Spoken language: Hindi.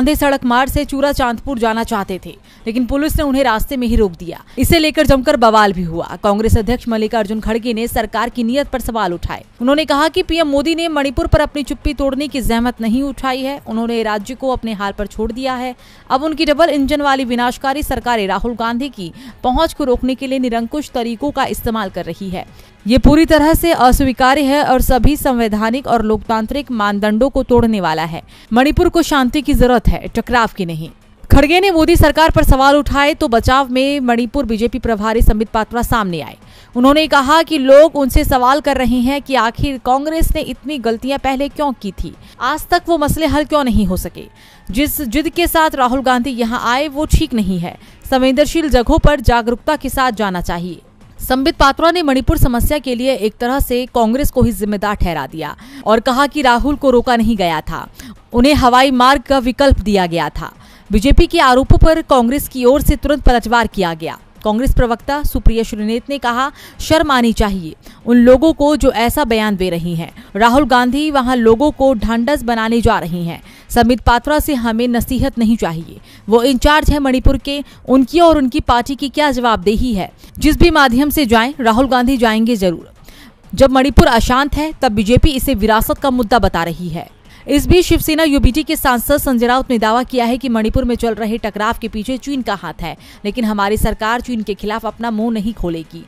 अंधे सड़क मार्ग से चूरा चांदपुर जाना चाहते थे लेकिन पुलिस ने उन्हें रास्ते में ही रोक दिया इसे लेकर जमकर बवाल भी हुआ कांग्रेस अध्यक्ष मल्लिकार्जुन खड़गे ने सरकार की नीयत पर सवाल उठाए उन्होंने कहा कि पीएम मोदी ने मणिपुर पर अपनी चुप्पी तोड़ने की जहमत नहीं उठाई है उन्होंने राज्य को अपने हाल पर छोड़ दिया है अब उनकी डबल इंजन वाली विनाशकारी सरकारें राहुल गांधी की पहुँच को रोकने के लिए निरंकुश तरीकों का इस्तेमाल कर रही है ये पूरी तरह से अस्वीकार्य है और सभी संवैधानिक और लोकतांत्रिक मानदंडों को तोड़ने वाला है मणिपुर को शांति की जरूरत है टकराव की नहीं खड़गे ने मोदी सरकार पर सवाल उठाए तो बचाव में मणिपुर बीजेपी प्रभारी संबित पात्रा सामने आए उन्होंने कहा कि लोग उनसे सवाल कर रहे हैं कि आखिर कांग्रेस ने इतनी गलतियां पहले क्यों की थी आज तक वो मसले हल क्यों नहीं हो सके जिस जिद के साथ राहुल गांधी यहां आए वो ठीक नहीं है संवेदनशील जगहों पर जागरूकता के साथ जाना चाहिए संबित पात्रा ने मणिपुर समस्या के लिए एक तरह से कांग्रेस को ही जिम्मेदार ठहरा दिया और कहा कि राहुल को रोका नहीं गया था उन्हें हवाई मार्ग का विकल्प दिया गया था बीजेपी के आरोपों पर कांग्रेस की ओर से तुरंत पलटवार किया गया कांग्रेस प्रवक्ता सुप्रिया श्रीनेत ने कहा शर्म आनी चाहिए उन लोगों को जो ऐसा बयान दे रही हैं राहुल गांधी वहां लोगों को ढांडस बनाने जा रही हैं समित पात्रा से हमें नसीहत नहीं चाहिए वो इंचार्ज है मणिपुर के उनकी और उनकी पार्टी की क्या जवाबदेही है जिस भी माध्यम से जाए राहुल गांधी जाएंगे जरूर जब मणिपुर अशांत है तब बीजेपी इसे विरासत का मुद्दा बता रही है इस बीच शिवसेना यूबीटी के सांसद संजय राउत ने दावा किया है कि मणिपुर में चल रहे टकराव के पीछे चीन का हाथ है लेकिन हमारी सरकार चीन के खिलाफ अपना मुंह नहीं खोलेगी